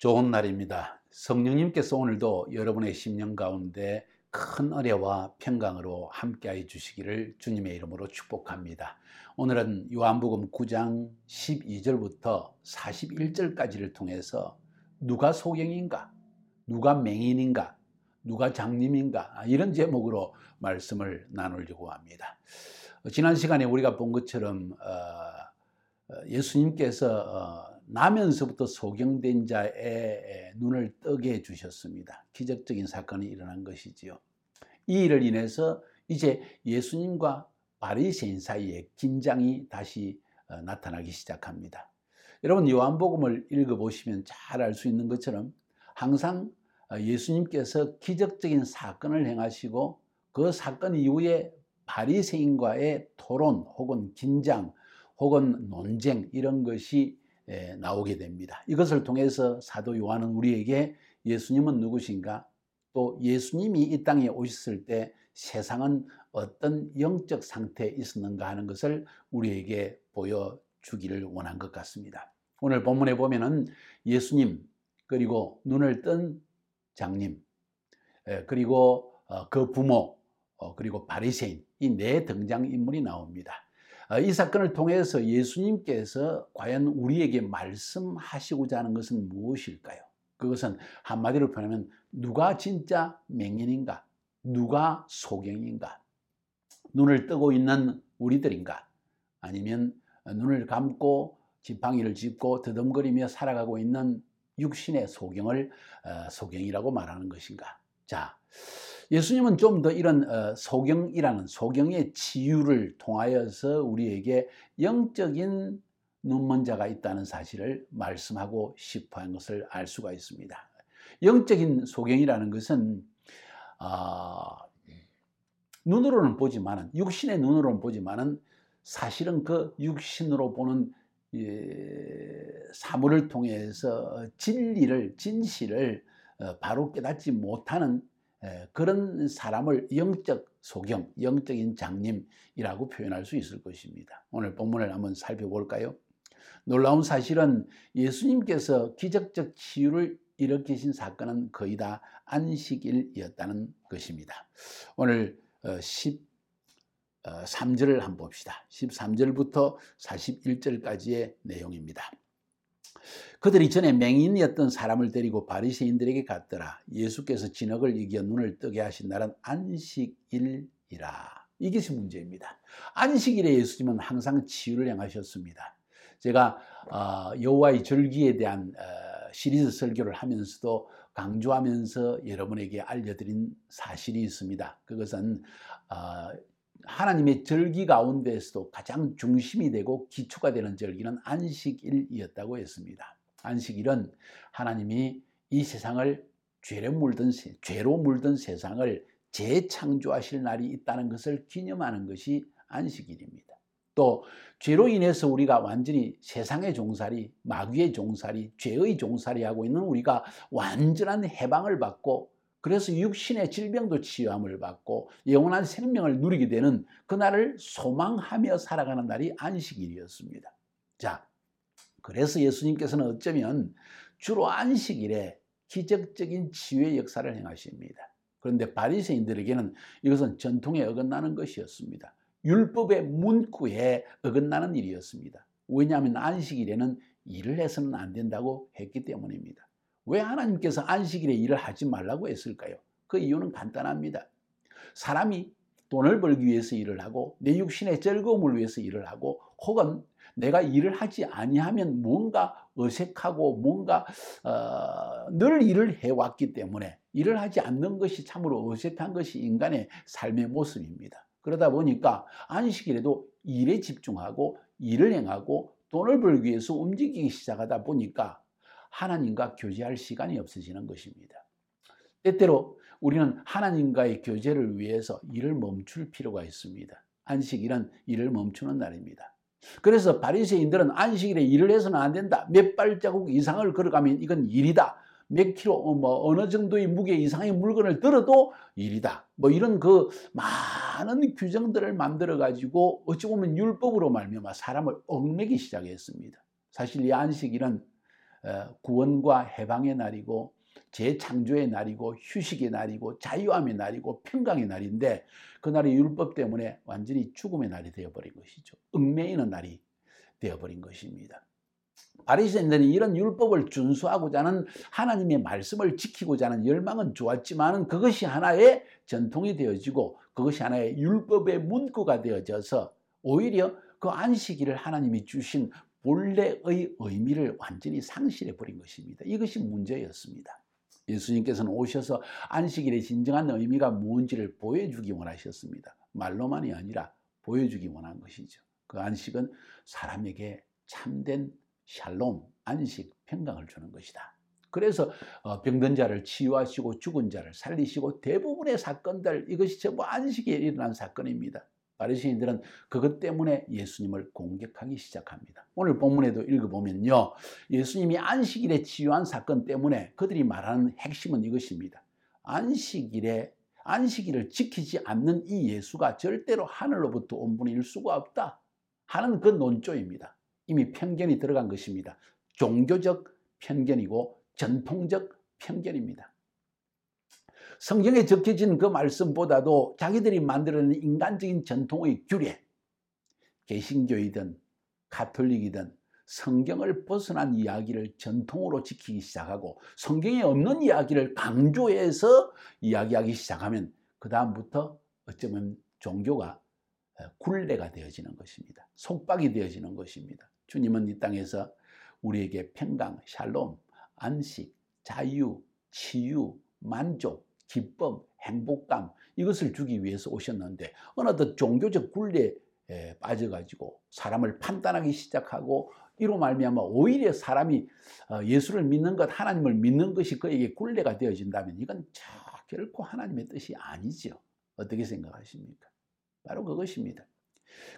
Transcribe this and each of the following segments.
좋은 날입니다. 성령님께서 오늘도 여러분의 심령 가운데 큰 은혜와 평강으로 함께하 주시기를 주님의 이름으로 축복합니다. 오늘은 요한복음 9장 12절부터 41절까지를 통해서 누가 소경인가, 누가 맹인인가, 누가 장님인가 아, 이런 제목으로 말씀을 나누려고 합니다. 지난 시간에 우리가 본 것처럼 어, 어, 예수님께서 어, 나면서부터 소경된 자의 눈을 뜨게 해 주셨습니다. 기적적인 사건이 일어난 것이지요. 이 일을 인해서 이제 예수님과 바리새인 사이에 긴장이 다시 어, 나타나기 시작합니다. 여러분 요한복음을 읽어보시면 잘 알 수 있는 것처럼 항상 어, 예수님께서 기적적인 사건을 행하시고 그 사건 이후에 바리새인과의 토론 혹은 긴장 혹은 논쟁 이런 것이 예, 나오게 됩니다. 이것을 통해서 사도 요한은 우리에게 예수님은 누구신가? 또 예수님이 이 땅에 오셨을 때 세상은 어떤 영적 상태에 있었는가 하는 것을 우리에게 보여주기를 원한 것 같습니다. 오늘 본문에 보면은 예수님 그리고 눈을 뜬 장님 예, 그리고 어, 그 부모 어, 그리고 바리새인 이 네 등장 인물이 나옵니다. 아, 이 사건을 통해서 예수님께서 과연 우리에게 말씀하시고자 하는 것은 무엇일까요? 그것은 한마디로 표현하면 누가 진짜 맹인인가? 누가 소경인가? 눈을 뜨고 있는 우리들인가? 아니면 눈을 감고 지팡이를 짚고 더듬거리며 살아가고 있는 육신의 소경을 어, 소경이라고 말하는 것인가? 자, 예수님은 좀 더 이런 어, 소경이라는 소경의 치유를 통하여서 우리에게 영적인 눈먼 자가 있다는 사실을 말씀하고 싶어 한 것을 알 수가 있습니다. 영적인 소경이라는 것은 어, 눈으로는 보지만 육신의 눈으로는 보지만 사실은 그 육신으로 보는 예, 사물을 통해서 진리를 진실을 어, 바로 깨닫지 못하는 예, 그런 사람을 영적 소경, 영적인 장님이라고 표현할 수 있을 것입니다. 오늘 본문을 한번 살펴볼까요? 놀라운 사실은 예수님께서 기적적 치유를 일으키신 사건은 거의 다 안식일이었다는 것입니다. 오늘 13절을 어, 어, 한번 봅시다. 13절부터 41절까지의 내용입니다. 그들이 전에 맹인이었던 사람을 데리고 바리새인들에게 갔더라. 예수께서 진흙을 이겨 눈을 뜨게 하신 날은 안식일이라. 이것이 문제입니다. 안식일에 예수님은 항상 치유를 향하셨습니다 제가 아, 여호와의 절기에 대한 어, 시리즈 설교를 하면서도 강조하면서 여러분에게 알려드린 사실이 있습니다. 그것은 아, 하나님의 절기 가운데서도 가장 중심이 되고 기초가 되는 절기는 안식일이었다고 했습니다. 안식일은 하나님이 이 세상을 죄로 물든, 죄로 물든 세상을 재창조하실 날이 있다는 것을 기념하는 것이 안식일입니다. 또 죄로 인해서 우리가 완전히 세상의 종살이, 마귀의 종살이, 죄의 종살이 하고 있는 우리가 완전한 해방을 받고 그래서 육신의 질병도 치유함을 받고 영원한 생명을 누리게 되는 그날을 소망하며 살아가는 날이 안식일이었습니다. 자, 그래서 예수님께서는 어쩌면 주로 안식일에 기적적인 치유의 역사를 행하십니다. 그런데 바리새인들에게는 이것은 전통에 어긋나는 것이었습니다. 율법의 문구에 어긋나는 일이었습니다. 왜냐하면 안식일에는 일을 해서는 안 된다고 했기 때문입니다. 왜 하나님께서 안식일에 일을 하지 말라고 했을까요? 그 이유는 간단합니다. 사람이 돈을 벌기 위해서 일을 하고 내 육신의 즐거움을 위해서 일을 하고 혹은 내가 일을 하지 아니하면 뭔가 어색하고 뭔가 어, 늘 일을 해왔기 때문에 일을 하지 않는 것이 참으로 어색한 것이 인간의 삶의 모습입니다. 그러다 보니까 안식일에도 일에 집중하고 일을 행하고 돈을 벌기 위해서 움직이기 시작하다 보니까 하나님과 교제할 시간이 없어지는 것입니다. 때때로 우리는 하나님과의 교제를 위해서 일을 멈출 필요가 있습니다. 안식일은 일을 멈추는 날입니다. 그래서 바리새인들은 안식일에 일을 해서는 안 된다. 몇 발자국 이상을 걸어가면 이건 일이다. 몇 킬로 어, 뭐 어느 정도의 무게 이상의 물건을 들어도 일이다. 뭐 이런 그 많은 규정들을 만들어 가지고 어찌 보면 율법으로 말미암아 사람을 얽매기 시작했습니다. 사실 이 안식일은 어, 구원과 해방의 날이고 재창조의 날이고 휴식의 날이고 자유함의 날이고 평강의 날인데 그날의 율법 때문에 완전히 죽음의 날이 되어버린 것이죠. 얽매이는 날이 되어버린 것입니다. 바리새인들은 이런 율법을 준수하고자 하는 하나님의 말씀을 지키고자 하는 열망은 좋았지만 그것이 하나의 전통이 되어지고 그것이 하나의 율법의 문구가 되어져서 오히려 그 안식일을 하나님이 주신 본래의 의미를 완전히 상실해 버린 것입니다. 이것이 문제였습니다. 예수님께서는 오셔서 안식일의 진정한 의미가 뭔지를 보여주기 원하셨습니다. 말로만이 아니라 보여주기 원한 것이죠. 그 안식은 사람에게 참된 샬롬, 안식, 평강을 주는 것이다. 그래서 어, 병든 자를 치유하시고 죽은 자를 살리시고 대부분의 사건들 이것이 전부 안식에 일어난 사건입니다. 바리새인들은 그것 때문에 예수님을 공격하기 시작합니다. 오늘 본문에도 읽어보면요. 예수님이 안식일에 치유한 사건 때문에 그들이 말하는 핵심은 이것입니다. 안식일에 안식일을 지키지 않는 이 예수가 절대로 하늘로부터 온 분일 수가 없다 하는 그 논조입니다. 이미 편견이 들어간 것입니다. 종교적 편견이고 전통적 편견입니다. 성경에 적혀진 그 말씀보다도 자기들이 만들어낸 인간적인 전통의 규례, 개신교이든 가톨릭이든 성경을 벗어난 이야기를 전통으로 지키기 시작하고 성경에 없는 이야기를 강조해서 이야기하기 시작하면 그 다음부터 어쩌면 종교가 어, 굴레가 되어지는 것입니다. 속박이 되어지는 것입니다. 주님은 이 땅에서 우리에게 평강, 샬롬, 안식, 자유, 치유, 만족, 기쁨, 행복감 이것을 주기 위해서 오셨는데 어느덧 종교적 굴레에 빠져가지고 사람을 판단하기 시작하고 이로 말미암아 오히려 사람이 어, 예수를 믿는 것, 하나님을 믿는 것이 그에게 굴레가 되어진다면 이건 결코 하나님의 뜻이 아니지요. 어떻게 생각하십니까? 바로 그것입니다.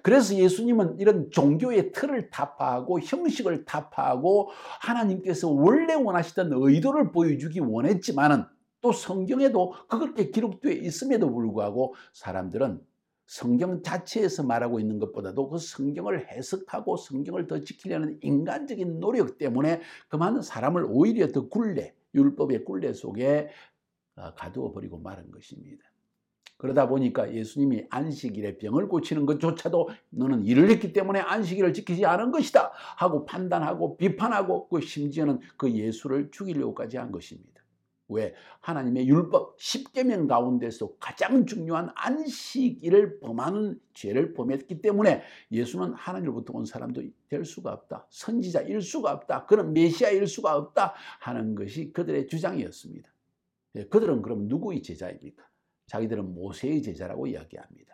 그래서 예수님은 이런 종교의 틀을 타파하고 형식을 타파하고 하나님께서 원래 원하시던 의도를 보여주기 원했지만은 또 성경에도 그렇게 기록되어 있음에도 불구하고 사람들은 성경 자체에서 말하고 있는 것보다도 그 성경을 해석하고 성경을 더 지키려는 인간적인 노력 때문에 그만 사람을 오히려 더 굴레, 율법의 굴레 속에 어, 가두어 버리고 말은 것입니다. 그러다 보니까 예수님이 안식일에 병을 고치는 것조차도 너는 일을 했기 때문에 안식일을 지키지 않은 것이다 하고 판단하고 비판하고 그 심지어는 그 예수를 죽이려고까지 한 것입니다. 왜? 하나님의 율법 10계명 가운데서 가장 중요한 안식일을 범하는 죄를 범했기 때문에 예수는 하나님으로부터 온 사람도 될 수가 없다. 선지자일 수가 없다. 그런 메시아일 수가 없다 하는 것이 그들의 주장이었습니다. 예, 그들은 그럼 누구의 제자입니까? 자기들은 모세의 제자라고 이야기합니다.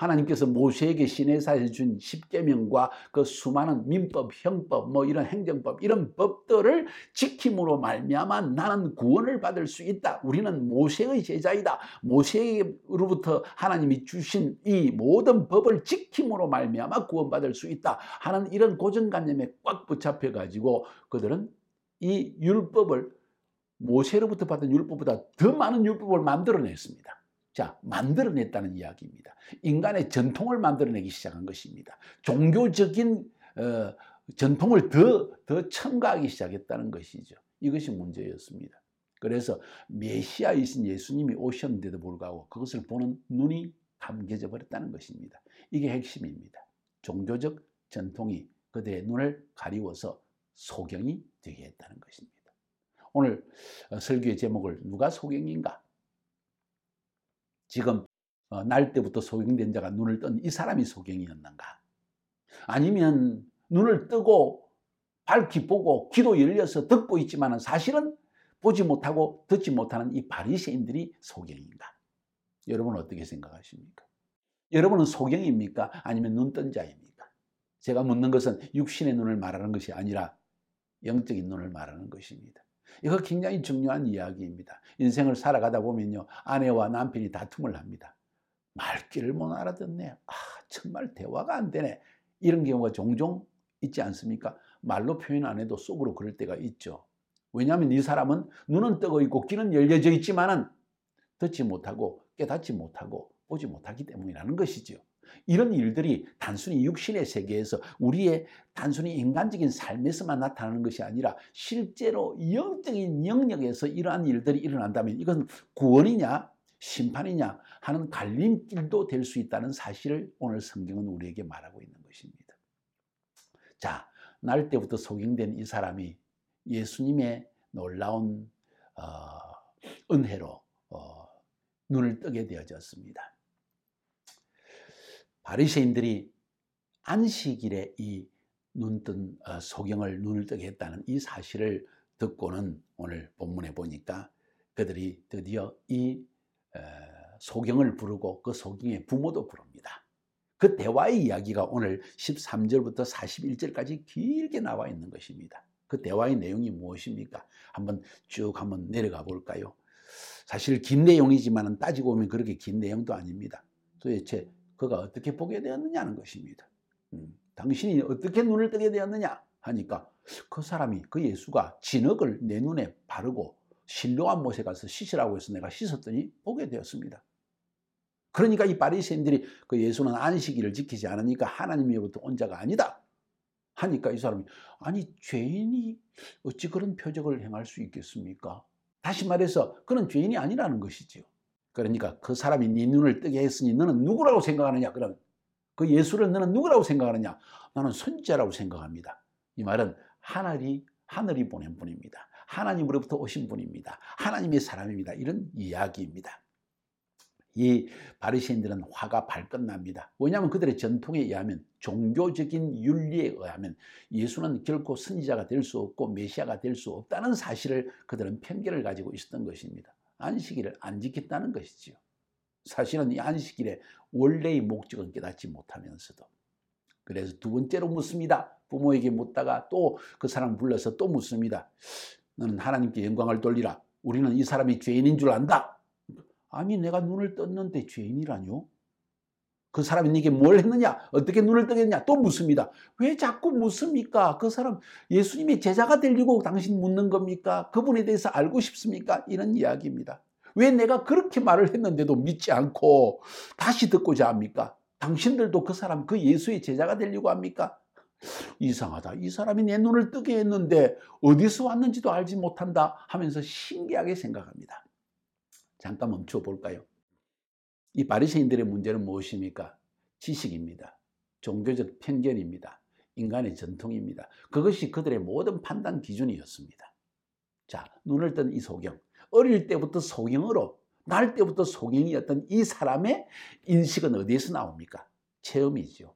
하나님께서 모세에게 시내사에서 준 십계명과 그 수많은 민법, 형법, 뭐 이런 행정법 이런 법들을 지킴으로 말미암아 나는 구원을 받을 수 있다. 우리는 모세의 제자이다. 모세로부터 하나님이 주신 이 모든 법을 지킴으로 말미암아 구원받을 수 있다. 하는 이런 고정관념에 꽉 붙잡혀 가지고 그들은 이 율법을 모세로부터 받은 율법보다 더 많은 율법을 만들어냈습니다. 자, 만들어냈다는 이야기입니다. 인간의 전통을 만들어내기 시작한 것입니다. 종교적인 어, 전통을 더, 더 첨가하기 시작했다는 것이죠. 이것이 문제였습니다. 그래서 메시아이신 예수님이 오셨는데도 불구하고 그것을 보는 눈이 감겨져 버렸다는 것입니다. 이게 핵심입니다. 종교적 전통이 그대의 눈을 가리워서 소경이 되게 했다는 것입니다. 오늘 어, 설교의 제목을 누가 소경인가? 지금 어, 날 때부터 소경된 자가 눈을 뜬 이 사람이 소경이었는가? 아니면 눈을 뜨고 밝히 보고 귀도 열려서 듣고 있지만 사실은 보지 못하고 듣지 못하는 이 바리새인들이 소경인가? 여러분 어떻게 생각하십니까? 여러분은 소경입니까? 아니면 눈 뜬 자입니까? 제가 묻는 것은 육신의 눈을 말하는 것이 아니라 영적인 눈을 말하는 것입니다. 이거 굉장히 중요한 이야기입니다. 인생을 살아가다 보면요. 아내와 남편이 다툼을 합니다. 말귀를 못 알아듣네. 아, 정말 대화가 안 되네. 이런 경우가 종종 있지 않습니까? 말로 표현 안 해도 속으로 그럴 때가 있죠. 왜냐하면 이 사람은 눈은 뜨고 있고 귀는 열려져 있지만은 듣지 못하고 깨닫지 못하고 보지 못하기 때문이라는 것이지요. 이런 일들이 단순히 육신의 세계에서 우리의 단순히 인간적인 삶에서만 나타나는 것이 아니라 실제로 영적인 영역에서 이러한 일들이 일어난다면 이건 구원이냐 심판이냐 하는 갈림길도 될 수 있다는 사실을 오늘 성경은 우리에게 말하고 있는 것입니다. 자, 날 때부터 소경된 이 사람이 예수님의 놀라운 어, 은혜로 어, 눈을 뜨게 되어졌습니다. 바리새인들이 안식일에 이 눈뜬 어, 소경을 눈을 뜨게 했다는 이 사실을 듣고는 오늘 본문에 보니까 그들이 드디어 이 어, 소경을 부르고 그 소경의 부모도 부릅니다. 그 대화의 이야기가 오늘 13절부터 41절까지 길게 나와 있는 것입니다. 그 대화의 내용이 무엇입니까? 한번 쭉 한번 내려가 볼까요? 사실 긴 내용이지만 따지고 보면 그렇게 긴 내용도 아닙니다. 도대체 그가 어떻게 보게 되었느냐는 것입니다. 음, 당신이 어떻게 눈을 뜨게 되었느냐 하니까 그 사람이 그 예수가 진흙을 내 눈에 바르고 실로한 못에 가서 씻으라고 해서 내가 씻었더니 보게 되었습니다. 그러니까 이 바리새인들이 그 예수는 안식일을 지키지 않으니까 하나님으로부터 온 자가 아니다. 하니까 이 사람이 아니 죄인이 어찌 그런 표적을 행할 수 있겠습니까? 다시 말해서 그는 죄인이 아니라는 것이지요. 그러니까 그 사람이 네 눈을 뜨게 했으니 너는 누구라고 생각하느냐? 그럼 그 예수를 너는 누구라고 생각하느냐? 나는 선지자라고 생각합니다. 이 말은 하늘이 하늘이 보낸 분입니다. 하나님으로부터 오신 분입니다. 하나님의 사람입니다. 이런 이야기입니다. 이 바리새인들은 화가 발끝납니다. 왜냐하면 그들의 전통에 의하면 종교적인 윤리에 의하면 예수는 결코 선지자가 될 수 없고 메시아가 될 수 없다는 사실을 그들은 편견을 가지고 있었던 것입니다. 안식일을 안 지켰다는 것이지요. 사실은 이 안식일의 원래의 목적은 깨닫지 못하면서도 그래서 두 번째로 묻습니다. 부모에게 묻다가 또 그 사람 불러서 또 묻습니다. 너는 하나님께 영광을 돌리라. 우리는 이 사람이 죄인인 줄 안다. 아니 내가 눈을 떴는데 죄인이라뇨? 그 사람이 네게 뭘 했느냐? 어떻게 눈을 뜨겠냐? 또 묻습니다. 왜 자꾸 묻습니까? 그 사람 예수님이 제자가 되려고 당신 묻는 겁니까? 그분에 대해서 알고 싶습니까? 이런 이야기입니다. 왜 내가 그렇게 말을 했는데도 믿지 않고 다시 듣고자 합니까? 당신들도 그 사람 그 예수의 제자가 되려고 합니까? 이상하다. 이 사람이 내 눈을 뜨게 했는데 어디서 왔는지도 알지 못한다 하면서 신기하게 생각합니다. 잠깐 멈춰 볼까요? 이 바리새인들의 문제는 무엇입니까? 지식입니다. 종교적 편견입니다. 인간의 전통입니다. 그것이 그들의 모든 판단 기준이었습니다. 자, 눈을 뜬 이 소경. 어릴 때부터 소경으로, 날 때부터 소경이었던 이 사람의 인식은 어디에서 나옵니까? 체험이지요.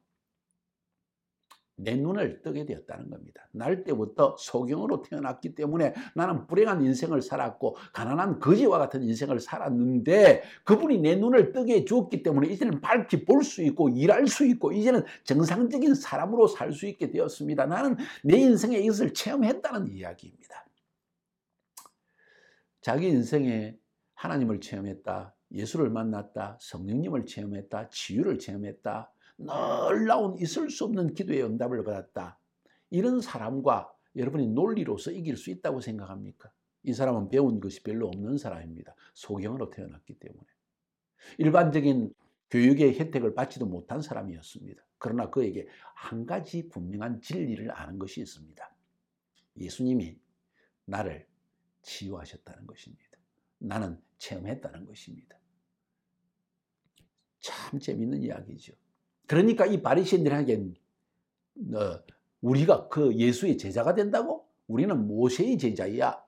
내 눈을 뜨게 되었다는 겁니다. 날 때부터 소경으로 태어났기 때문에 나는 불행한 인생을 살았고 가난한 거지와 같은 인생을 살았는데 그분이 내 눈을 뜨게 주었기 때문에 이제는 밝히 볼 수 있고 일할 수 있고 이제는 정상적인 사람으로 살 수 있게 되었습니다. 나는 내 인생에 이것을 체험했다는 이야기입니다. 자기 인생에 하나님을 체험했다. 예수를 만났다. 성령님을 체험했다. 치유를 체험했다. 놀라운 있을 수 없는 기도의 응답을 받았다. 이런 사람과 여러분이 논리로서 이길 수 있다고 생각합니까? 이 사람은 배운 것이 별로 없는 사람입니다. 소경으로 태어났기 때문에. 일반적인 교육의 혜택을 받지도 못한 사람이었습니다. 그러나 그에게 한 가지 분명한 진리를 아는 것이 있습니다. 예수님이 나를 치유하셨다는 것입니다. 나는 체험했다는 것입니다. 참 재밌는 이야기죠. 그러니까 이 바리새인들이 하기 어, 우리가 그 예수의 제자가 된다고? 우리는 모세의 제자야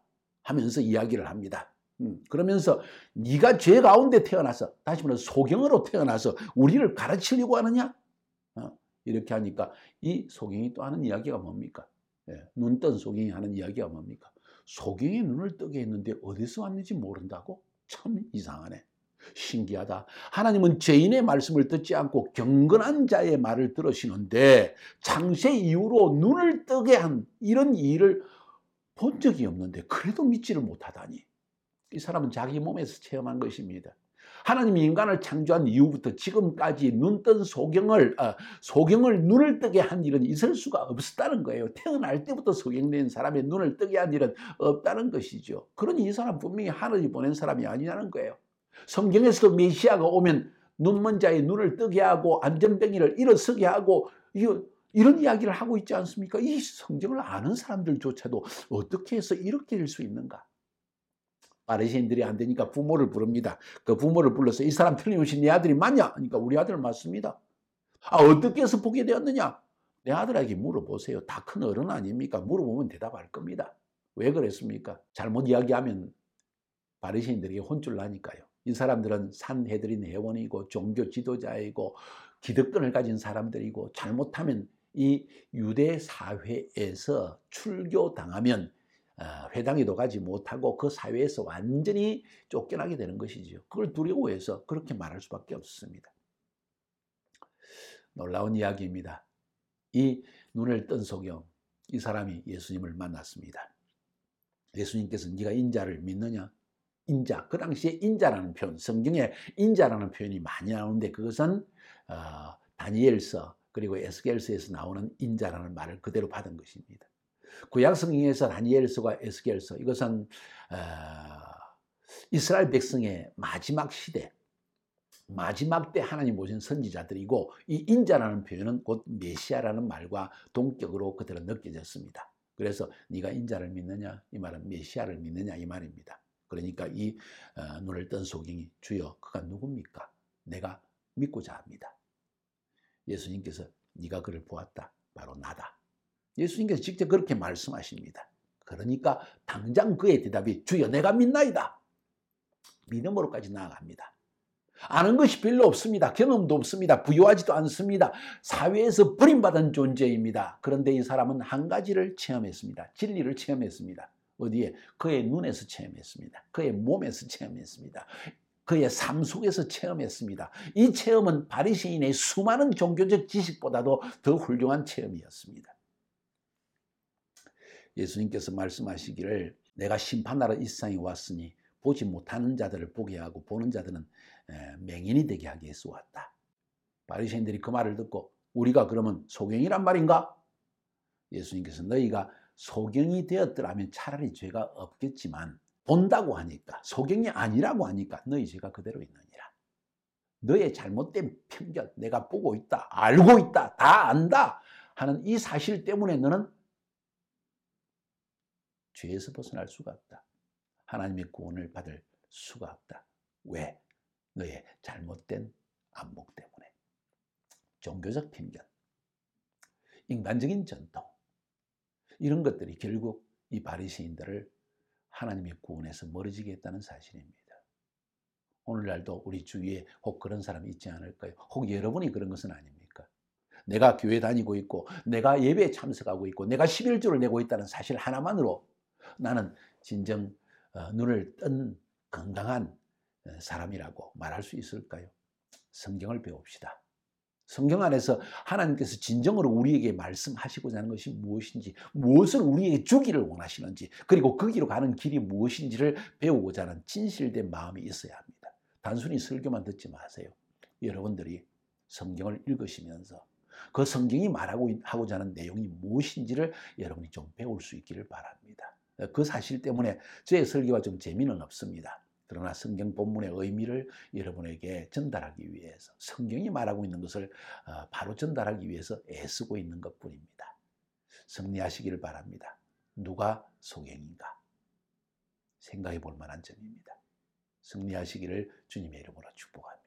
하면서 이야기를 합니다. 음, 그러면서 네가 죄 가운데 태어나서 다시 말해 소경으로 태어나서 우리를 가르치려고 하느냐? 어, 이렇게 하니까 이 소경이 또 하는 이야기가 뭡니까? 예, 눈뜬 소경이 하는 이야기가 뭡니까? 소경이 눈을 뜨게 했는데 어디서 왔는지 모른다고? 참 이상하네. 신기하다. 하나님은 죄인의 말씀을 듣지 않고 경건한 자의 말을 들으시는데 창세 이후로 눈을 뜨게 한 이런 일을 본 적이 없는데 그래도 믿지를 못하다니. 이 사람은 자기 몸에서 체험한 것입니다. 하나님이 인간을 창조한 이후부터 지금까지 눈뜬 소경을 아, 소경을 눈을 뜨게 한 일은 있을 수가 없었다는 거예요. 태어날 때부터 소경된 사람의 눈을 뜨게 한 일은 없다는 것이죠. 그러니 이 사람 분명히 하늘이 보낸 사람이 아니냐는 거예요. 성경에서도 메시아가 오면 눈먼 자의 눈을 뜨게 하고 안전뱅이를 일어서게 하고 이런 이야기를 하고 있지 않습니까? 이 성경을 아는 사람들조차도 어떻게 해서 이렇게 될수 있는가? 바리새인들이 안 되니까 부모를 부릅니다. 그 부모를 불러서 이 사람 틀림없이 내 아들이 맞냐? 그러니까 우리 아들 맞습니다. 아 어떻게 해서 보게 되었느냐? 내 아들에게 물어보세요. 다 큰 어른 아닙니까? 물어보면 대답할 겁니다. 왜 그랬습니까? 잘못 이야기하면 바리새인들에게 혼쭐 나니까요. 이 사람들은 산해드린 회원이고 종교 지도자이고 기득권을 가진 사람들이고 잘못하면 이 유대 사회에서 출교당하면 어, 회당에도 가지 못하고 그 사회에서 완전히 쫓겨나게 되는 것이지요. 그걸 두려워해서 그렇게 말할 수밖에 없습니다. 놀라운 이야기입니다. 이 눈을 뜬 소경, 이 사람이 예수님을 만났습니다. 예수님께서 네가 인자를 믿느냐? 인자. 그 당시에 인자라는 표현, 성경에 인자라는 표현이 많이 나오는데 그것은 어, 다니엘서 그리고 에스겔서에서 나오는 인자라는 말을 그대로 받은 것입니다. 구약 성경에서 다니엘서와 에스겔서 이것은 어, 이스라엘 백성의 마지막 시대, 마지막 때 하나님 오신 선지자들이고 이 인자라는 표현은 곧 메시아라는 말과 동격으로 그대로 느껴졌습니다. 그래서 네가 인자를 믿느냐 이 말은 메시아를 믿느냐 이 말입니다. 그러니까 이 어, 눈을 뜬 소경이 주여 그가 누굽니까? 내가 믿고자 합니다. 예수님께서 네가 그를 보았다. 바로 나다. 예수님께서 직접 그렇게 말씀하십니다. 그러니까 당장 그의 대답이 주여 내가 믿나이다. 믿음으로까지 나아갑니다. 아는 것이 별로 없습니다. 경험도 없습니다. 부유하지도 않습니다. 사회에서 버림받은 존재입니다. 그런데 이 사람은 한 가지를 체험했습니다. 진리를 체험했습니다. 어디에? 그의 눈에서 체험했습니다. 그의 몸에서 체험했습니다. 그의 삶 속에서 체험했습니다. 이 체험은 바리시인의 수많은 종교적 지식보다도 더 훌륭한 체험이었습니다. 예수님께서 말씀하시기를 내가 심판하러 이 세상에 왔으니 보지 못하는 자들을 보게 하고 보는 자들은 맹인이 되게 하기 위해서 왔다. 바리새인들이 그 말을 듣고 우리가 그러면 소경이란 말인가? 예수님께서 너희가 소경이 되었더라면 차라리 죄가 없겠지만 본다고 하니까 소경이 아니라고 하니까 너희 죄가 그대로 있느니라. 너의 잘못된 편견 내가 보고 있다 알고 있다 다 안다 하는 이 사실 때문에 너는 죄에서 벗어날 수가 없다. 하나님의 구원을 받을 수가 없다. 왜? 너의 잘못된 안목 때문에. 종교적 편견, 인간적인 전통, 이런 것들이 결국 이 바리새인들을 하나님의 구원에서 멀어지게 했다는 사실입니다. 오늘날도 우리 주위에 혹 그런 사람이 있지 않을까요? 혹 여러분이 그런 것은 아닙니까? 내가 교회 다니고 있고 내가 예배에 참석하고 있고 내가 11조를 내고 있다는 사실 하나만으로 나는 진정 어, 눈을 뜬 건강한 어, 사람이라고 말할 수 있을까요? 성경을 배웁시다. 성경 안에서 하나님께서 진정으로 우리에게 말씀하시고자 하는 것이 무엇인지, 무엇을 우리에게 주기를 원하시는지, 그리고 거기로 그 가는 길이 무엇인지를 배우고자 하는 진실된 마음이 있어야 합니다. 단순히 설교만 듣지 마세요. 여러분들이 성경을 읽으시면서 그 성경이 말하고 하고자 하는 내용이 무엇인지를 여러분이 좀 배울 수 있기를 바랍니다. 그 사실 때문에 제 설교가 좀 재미는 없습니다. 그러나 성경 본문의 의미를 여러분에게 전달하기 위해서 성경이 말하고 있는 것을 어, 바로 전달하기 위해서 애쓰고 있는 것 뿐입니다. 승리하시기를 바랍니다. 누가 소경인가? 생각해 볼 만한 점입니다. 승리하시기를 주님의 이름으로 축복합니다.